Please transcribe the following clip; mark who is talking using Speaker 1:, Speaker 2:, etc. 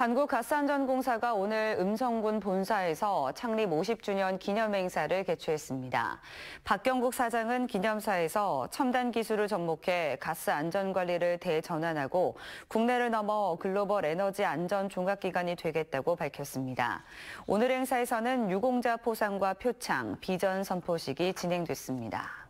Speaker 1: 한국가스안전공사가 오늘 음성군 본사에서 창립 50주년 기념행사를 개최했습니다. 박경국 사장은 기념사에서 첨단 기술을 접목해 가스 안전 관리를 대전환하고 국내를 넘어 글로벌 에너지 안전 종합기관이 되겠다고 밝혔습니다. 오늘 행사에서는 유공자 포상과 표창, 비전 선포식이 진행됐습니다.